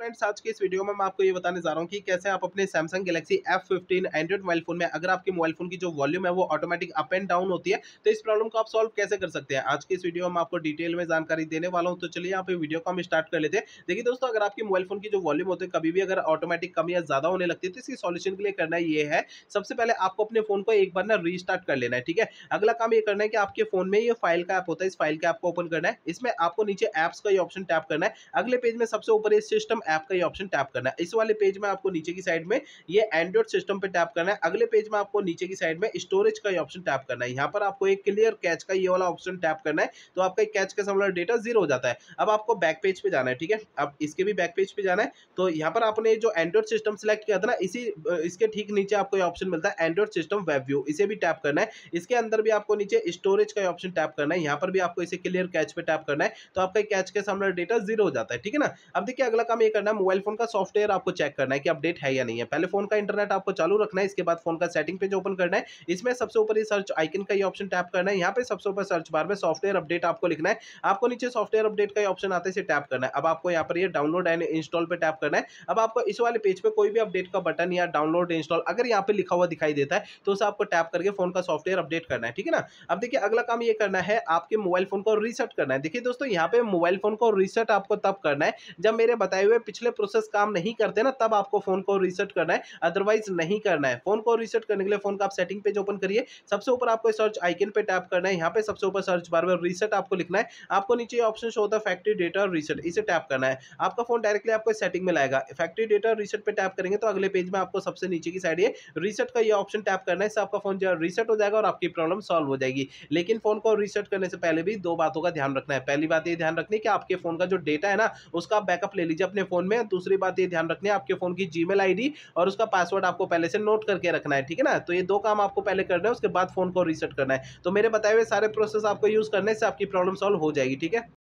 friends आज के इस वीडियो में मैं आपको ये बताने जा रहा हूँ कि कैसे आप अपने Samsung Galaxy F fifteen Android mobile phone में अगर आपके मोबाइल फोन की जो वॉल्यूम है वो ऑटोमेटिक अप एंड डाउन होती है तो इस प्रॉब्लम को आप सॉल्व कैसे कर सकते हैं आज के इस वीडियो में आपको डिटेल में जानकारी देने वाला हूँ तो चलिए आप वीडियो को हम स्टार्ट कर लेते हैं देखिए दोस्तों अगर आपके मोबाइल फोन की जो वॉल्यूम होती है कभी भी अगर ऑटोमेटिक कम या ज्यादा होने लगती है तो इसकी सोल्यूशन के लिए करना ये है सबसे पहले आपको अपने फोन को एक बार ना रीस्टार्ट कर लेना है ठीक है अगला काम ये करना है कि आपके फोन में ये फाइल का ऐप होता है इस फाइल का ऐप को ओपन करना है इसमें आपको नीचे ऐप्स का ये ऑप्शन टैप करना है अगले पेज में सबसे ऊपर ये सिस्टम ऐप का ये ऑप्शन टैप करना है इस वाले पेज में आपको नीचे की साइड में ये एंड्रॉइड सिस्टम पे टैप करना है अगले पेज में आपको नीचे की साइड में स्टोरेज का ये ऑप्शन टैप करना है यहाँ पर आपको एक क्लियर कैच का ये वाला ऑप्शन टैप करना है तो आपका कैच का समझ डेटा जीरो हो जाता है अब आपको बैक पेज पे जाना है ठीक है अब इसके भी बैक पेज पे जाना है तो यहाँ पर आपने जो एंड्रॉइड सिस्टम सेलेक्ट किया था ना इसी इसके ठीक नीचे आपको ये ऑप्शन मिलता है एंड्रॉइड सिस्टम वेब व्यू इसे भी टैप करना है इसके अंदर भी आपको नीचे स्टोरेज का ऑप्शन टैप करना है यहाँ पर भी आपको इसे क्लियर कैच पे टैप करना है तो आपका कैच के सामने डेटा जीरो हो जाता है ठीक है ना अब देखिए अगला काम ये करना है मोबाइल फोन का सॉफ्टवेयर आपको चेक करना है कि अपडेट है या नहीं है पहले फोन का इंटरनेट आपको चालू रखना है इसके बाद फोन का सेटिंग पेज ओपन करना है इसमें सबसे ऊपर ये सर्च आइकन का ये ऑप्शन टैप करना है यहाँ पे सबसे ऊपर सर्च बार में सॉफ्टवेयर अपडेट आपको लिखना है आपको नीचे सॉफ्टवेयर अपडेट का ऑप्शन आते से टैप करना है अब आपको यहाँ पर ये डाउनलोड एंड इंस्टॉल पर टैप करना है अब आपको इस वाले पेज पर कोई भी अपडेट का बटन या डाउनलोड इंस्टॉल अगर यहाँ पर लिखा हुआ दिखाई देता है तो उसे आपको टैप करके फोन का सॉफ्टवेयर अपडेट करना है ठीक है ना अब देखिए अगला काम ये करना है आपके मोबाइल फोन को रीसेट करना है देखिए दोस्तों यहाँ पे मोबाइल फोन को रीसेट आपको तब करना है जब मेरे बताए हुए पिछले प्रोसेस काम नहीं करते ना तब आपको फोन को रिसेट करना है अदरवाइज नहीं करना है फोन को रिसेट करने के लिए फोन का आप सेटिंग पेज ओपन करिए सबसे ऊपर आपको सर्च आइकन पे टैप करना है यहाँ पे सबसे ऊपर सर्च बार बार रीसेट आपको लिखना है आपको नीचे ऑप्शन शो होता है फैक्ट्री डेटा और रीसेट इसे टैप करना है आपका फोन डायरेक्टली आपको सेटिंग में लाएगा फैक्ट्री डेटा और रीसेट पर टैप करेंगे तो अगले पेज में आपको सबसे नीचे की साइड ये रीसेट का ये ऑप्शन टैप करना है आपका फोन जो रीसेट हो जाएगा और आपकी प्रॉब्लम सॉल्व हो जाएगी लेकिन फोन को रीसेट करने से पहले भी दो बातों का ध्यान रखना है पहली बात ये ध्यान रखनी है कि आपके फोन का जो डेटा है ना उसका बैकअप ले लीजिए अपने फोन फोन में दूसरी बात ये ध्यान रखनी है आपके फोन की जीमेल मेल और उसका पासवर्ड आपको पहले से नोट करके रखना है ठीक है ना तो ये दो काम आपको पहले करना है उसके बाद फोन को रीसेट करना है तो मेरे बताए हुए सारे प्रोसेस आपको यूज करने से आपकी प्रॉब्लम सॉल्व हो जाएगी ठीक है